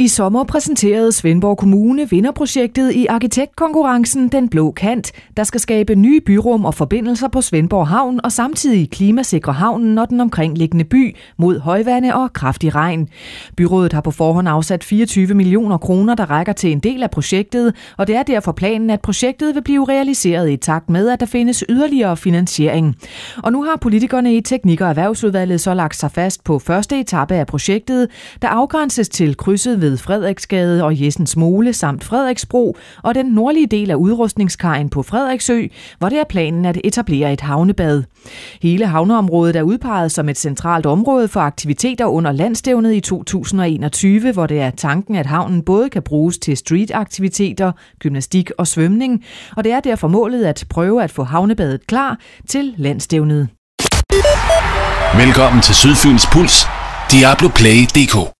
I sommer præsenterede Svendborg Kommune vinderprojektet i arkitektkonkurrencen Den Blå Kant, der skal skabe nye byrum og forbindelser på Svendborg Havn og samtidig klimasikre havnen og den omkringliggende by mod højvande og kraftig regn. Byrådet har på forhånd afsat 24 millioner kroner, der rækker til en del af projektet, og det er derfor planen, at projektet vil blive realiseret i takt med, at der findes yderligere finansiering. Og nu har politikerne i Teknik- og Erhvervsudvalget så lagt sig fast på første etape af projektet, der afgrænses til krydset ved ved Frederiksgade og Jessens Mole samt Frederiksbro og den nordlige del af udrustningskajen på Frederiksø, hvor det er planen at etablere et havnebad. Hele havneområdet er udpeget som et centralt område for aktiviteter under landstævnet i 2021, hvor det er tanken, at havnen både kan bruges til streetaktiviteter, gymnastik og svømning, og det er derfor målet at prøve at få havnebadet klar til landstævnet. Velkommen til Sydfyns Puls. Diablo Play DK.